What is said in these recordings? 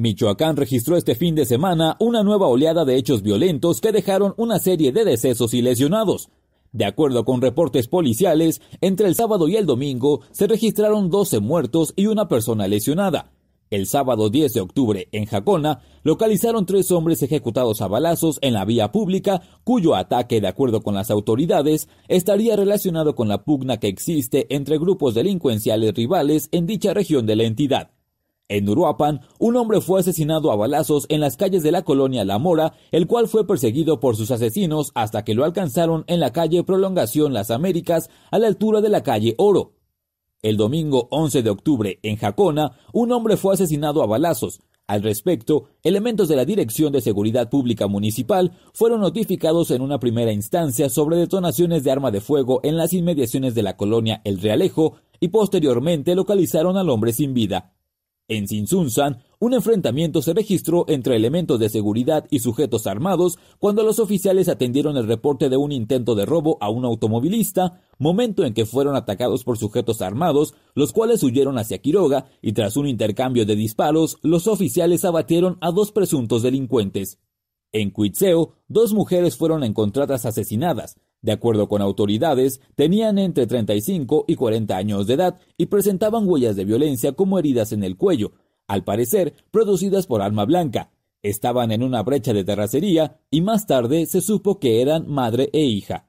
Michoacán registró este fin de semana una nueva oleada de hechos violentos que dejaron una serie de decesos y lesionados. De acuerdo con reportes policiales, entre el sábado y el domingo se registraron 12 muertos y una persona lesionada. El sábado 10 de octubre, en Jacona, localizaron tres hombres ejecutados a balazos en la vía pública, cuyo ataque, de acuerdo con las autoridades, estaría relacionado con la pugna que existe entre grupos delincuenciales rivales en dicha región de la entidad. En Uruapan, un hombre fue asesinado a balazos en las calles de la colonia La Mora, el cual fue perseguido por sus asesinos hasta que lo alcanzaron en la calle Prolongación Las Américas, a la altura de la calle Oro. El domingo 11 de octubre, en Jacona, un hombre fue asesinado a balazos. Al respecto, elementos de la Dirección de Seguridad Pública Municipal fueron notificados en una primera instancia sobre detonaciones de arma de fuego en las inmediaciones de la colonia El Realejo y posteriormente localizaron al hombre sin vida. En Shinsun-san, un enfrentamiento se registró entre elementos de seguridad y sujetos armados cuando los oficiales atendieron el reporte de un intento de robo a un automovilista, momento en que fueron atacados por sujetos armados, los cuales huyeron hacia Quiroga y tras un intercambio de disparos, los oficiales abatieron a dos presuntos delincuentes. En Cuitseo, dos mujeres fueron encontradas asesinadas, de acuerdo con autoridades, tenían entre 35 y 40 años de edad y presentaban huellas de violencia como heridas en el cuello, al parecer producidas por arma blanca. Estaban en una brecha de terracería y más tarde se supo que eran madre e hija.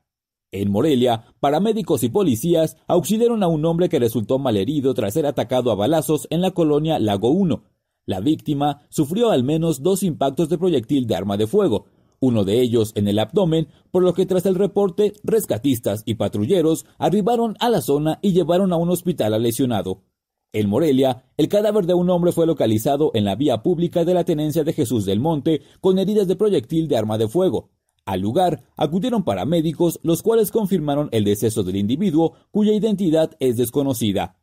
En Morelia, paramédicos y policías auxiliaron a un hombre que resultó malherido tras ser atacado a balazos en la colonia Lago 1. La víctima sufrió al menos dos impactos de proyectil de arma de fuego, uno de ellos en el abdomen, por lo que tras el reporte, rescatistas y patrulleros arribaron a la zona y llevaron a un hospital al lesionado. En Morelia, el cadáver de un hombre fue localizado en la vía pública de la tenencia de Jesús del Monte con heridas de proyectil de arma de fuego. Al lugar acudieron paramédicos, los cuales confirmaron el deceso del individuo, cuya identidad es desconocida.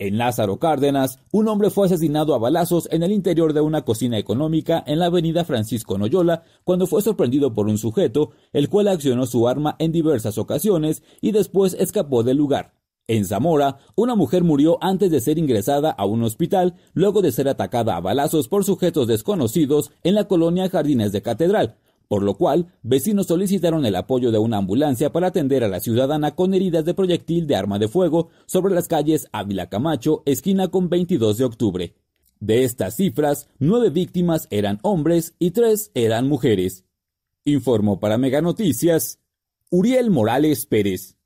En Lázaro Cárdenas, un hombre fue asesinado a balazos en el interior de una cocina económica en la avenida Francisco Noyola cuando fue sorprendido por un sujeto, el cual accionó su arma en diversas ocasiones y después escapó del lugar. En Zamora, una mujer murió antes de ser ingresada a un hospital luego de ser atacada a balazos por sujetos desconocidos en la colonia Jardines de Catedral, por lo cual vecinos solicitaron el apoyo de una ambulancia para atender a la ciudadana con heridas de proyectil de arma de fuego sobre las calles Ávila Camacho, esquina con 22 de octubre. De estas cifras, nueve víctimas eran hombres y tres eran mujeres. Informó para Mega Noticias Uriel Morales Pérez.